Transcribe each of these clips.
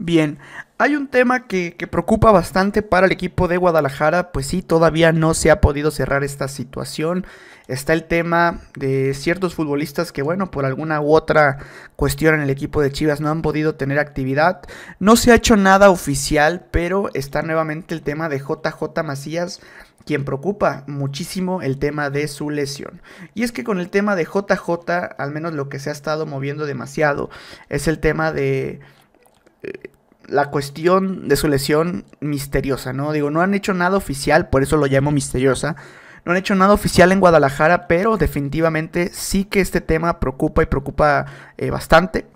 Bien, hay un tema que, preocupa bastante para el equipo de Guadalajara, pues sí, todavía no se ha podido cerrar esta situación. Está el tema de ciertos futbolistas que, bueno, por alguna u otra cuestión en el equipo de Chivas no han podido tener actividad. No se ha hecho nada oficial, pero está nuevamente el tema de JJ Macías, quien preocupa muchísimo el tema de su lesión. Y es que con el tema de JJ, al menos lo que se ha estado moviendo demasiado, es el tema de la cuestión de su lesión misteriosa, ¿no? Digo, no han hecho nada oficial, por eso lo llamo misteriosa. No han hecho nada oficial en Guadalajara, pero definitivamente sí que este tema preocupa y preocupa eh, bastante.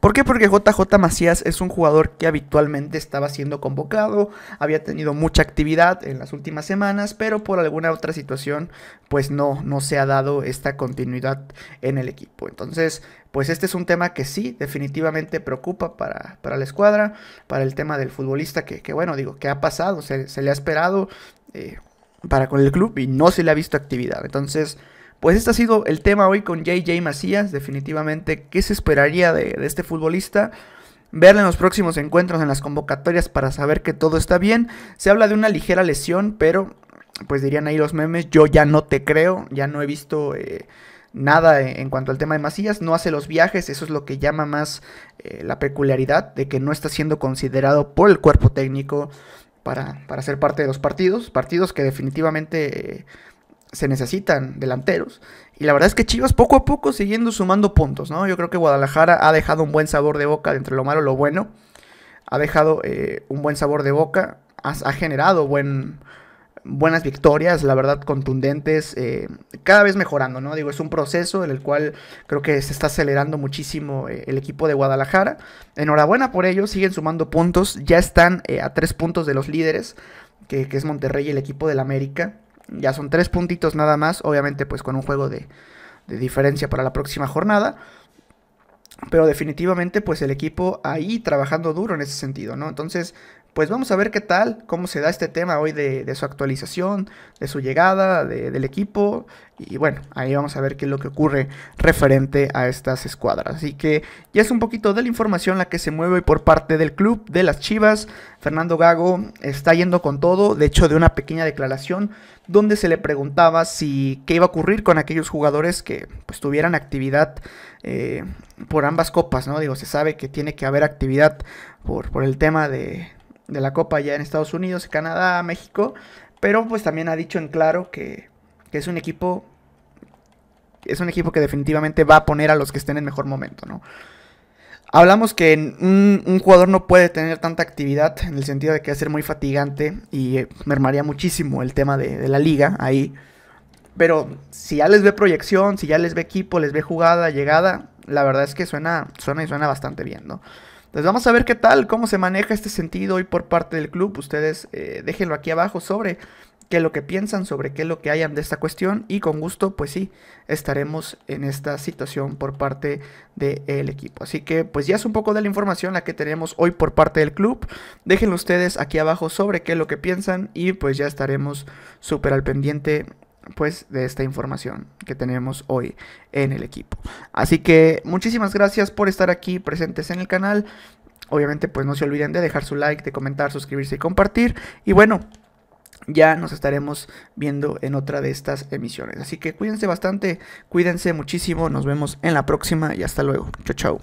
¿Por qué? Porque JJ Macías es un jugador que habitualmente estaba siendo convocado, había tenido mucha actividad en las últimas semanas, pero por alguna otra situación, pues no, no se ha dado esta continuidad en el equipo. Entonces, pues este es un tema que sí, definitivamente preocupa para, la escuadra, para el tema del futbolista, que, bueno, digo, que ha pasado, se, le ha esperado eh, para con el club y no se le ha visto actividad. Entonces, pues este ha sido el tema hoy con JJ Macías, definitivamente, ¿qué se esperaría de, este futbolista? Verle en los próximos encuentros, en las convocatorias, para saber que todo está bien. Se habla de una ligera lesión, pero pues dirían ahí los memes, yo ya no te creo, ya no he visto... Eh, nada e, en cuanto al tema de Macías, no hace los viajes, eso es lo que llama más eh, la peculiaridad de que no está siendo considerado por el cuerpo técnico para, ser parte de los partidos, partidos que definitivamente eh, se necesitan delanteros. Y la verdad es que Chivas poco a poco siguiendo sumando puntos, ¿no? Yo creo que Guadalajara ha dejado un buen sabor de boca entre lo malo y lo bueno. Ha dejado eh, un buen sabor de boca. Ha, generado buen, buenas victorias, la verdad, contundentes. Eh, cada vez mejorando, ¿no? Digo, es un proceso en el cual creo que se está acelerando muchísimo eh, el equipo de Guadalajara. Enhorabuena por ello, siguen sumando puntos. Ya están a tres puntos de los líderes, que, que es Monterrey y el equipo del América. Ya son tres puntitos nada más, obviamente pues con un juego de, diferencia para la próxima jornada. Pero definitivamente pues el equipo ahí trabajando duro en ese sentido, ¿no? Entonces pues vamos a ver qué tal, cómo se da este tema hoy de, su actualización, de su llegada, del equipo. Y bueno, ahí vamos a ver qué es lo que ocurre referente a estas escuadras. Así que ya es un poquito de la información la que se mueve por parte del club de las Chivas. Fernando Gago está yendo con todo, de hecho de una pequeña declaración donde se le preguntaba si qué iba a ocurrir con aquellos jugadores que pues tuvieran actividad eh, por ambas copas, ¿no? Digo, se sabe que tiene que haber actividad por, por el tema de, de la Copa ya en Estados Unidos, Canadá, México, pero pues también ha dicho en claro que, es un equipo es un equipo que definitivamente va a poner a los que estén en mejor momento, ¿no? Hablamos que un, un, jugador no puede tener tanta actividad en el sentido de que va a ser muy fatigante y eh, mermaría muchísimo el tema de, de la liga ahí. Pero si ya les ve proyección, si ya les ve equipo, les ve jugada, llegada, la verdad es que suena, suena y suena bastante bien, ¿no? Entonces vamos a ver qué tal, cómo se maneja este sentido hoy por parte del club. Ustedes eh, déjenlo aquí abajo sobre qué es lo que piensan, sobre qué es lo que hayan de esta cuestión y con gusto, pues sí, estaremos en esta situación por parte del equipo. Así que pues ya es un poco de la información la que tenemos hoy por parte del club. Déjenlo ustedes aquí abajo sobre qué es lo que piensan y pues ya estaremos súper al pendiente pues de esta información que tenemos hoy en el equipo. Así que muchísimas gracias por estar aquí presentes en el canal. Obviamente pues no se olviden de dejar su like, de comentar, suscribirse y compartir. Y bueno, ya nos estaremos viendo en otra de estas emisiones. Así que cuídense bastante, cuídense muchísimo, nos vemos en la próxima y hasta luego. chau chau